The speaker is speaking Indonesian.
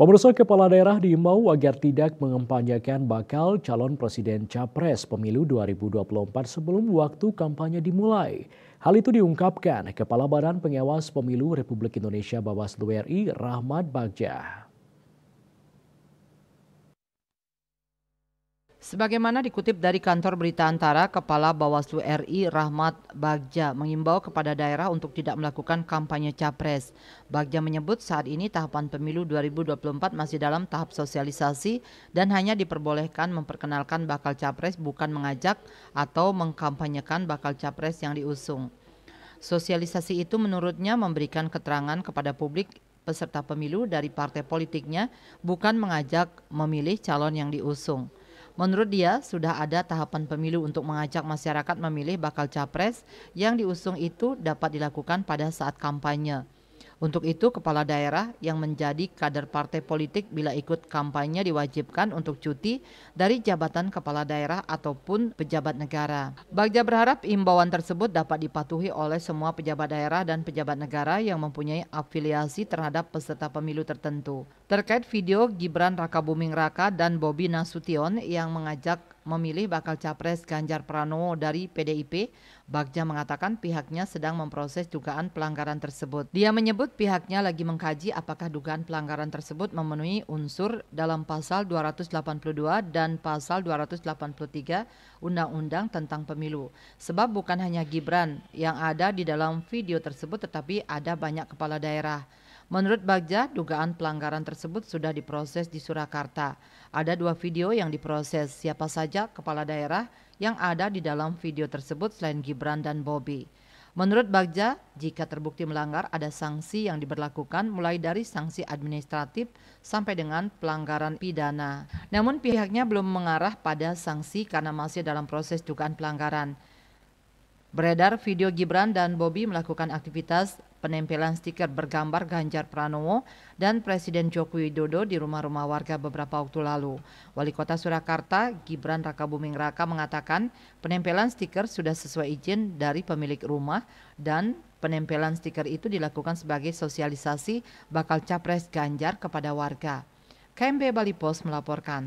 Pemirsa kepala daerah diimbau agar tidak mengempanyakan bakal calon presiden capres pemilu 2024 sebelum waktu kampanye dimulai. Hal itu diungkapkan Kepala Badan Pengawas Pemilu Republik Indonesia Bawaslu RI Rahmat Bagja. Sebagaimana dikutip dari kantor berita antara, Kepala Bawaslu RI Rahmat Bagja mengimbau kepada daerah untuk tidak melakukan kampanye capres. Bagja menyebut saat ini tahapan pemilu 2024 masih dalam tahap sosialisasi dan hanya diperbolehkan memperkenalkan bakal capres bukan mengajak atau mengkampanyekan bakal capres yang diusung. Sosialisasi itu menurutnya memberikan keterangan kepada publik peserta pemilu dari partai politiknya bukan mengajak memilih calon yang diusung. Menurut dia, sudah ada tahapan pemilu untuk mengajak masyarakat memilih bakal capres yang diusung itu dapat dilakukan pada saat kampanye. Untuk itu, kepala daerah yang menjadi kader partai politik bila ikut kampanye diwajibkan untuk cuti dari jabatan kepala daerah ataupun pejabat negara. Bagja berharap imbauan tersebut dapat dipatuhi oleh semua pejabat daerah dan pejabat negara yang mempunyai afiliasi terhadap peserta pemilu tertentu. Terkait video Gibran Rakabuming Raka dan Bobi Nasution yang mengajak memilih bakal capres Ganjar Pranowo dari PDIP, Bagja mengatakan pihaknya sedang memproses dugaan pelanggaran tersebut. Dia menyebut pihaknya lagi mengkaji apakah dugaan pelanggaran tersebut memenuhi unsur dalam pasal 282 dan pasal 283 Undang-Undang tentang Pemilu. Sebab bukan hanya Gibran yang ada di dalam video tersebut tetapi ada banyak kepala daerah. Menurut Bagja, dugaan pelanggaran tersebut sudah diproses di Surakarta. Ada dua video yang diproses, siapa saja kepala daerah yang ada di dalam video tersebut selain Gibran dan Bobby. Menurut Bagja, jika terbukti melanggar ada sanksi yang diberlakukan mulai dari sanksi administratif sampai dengan pelanggaran pidana. Namun pihaknya belum mengarah pada sanksi karena masih dalam proses dugaan pelanggaran. Beredar video Gibran dan Bobi melakukan aktivitas penempelan stiker bergambar Ganjar Pranowo dan Presiden Joko Widodo di rumah-rumah warga beberapa waktu lalu. Wali Kota Surakarta, Gibran Raka Buming Raka mengatakan penempelan stiker sudah sesuai izin dari pemilik rumah dan penempelan stiker itu dilakukan sebagai sosialisasi bakal capres Ganjar kepada warga. KMB Bali Post melaporkan.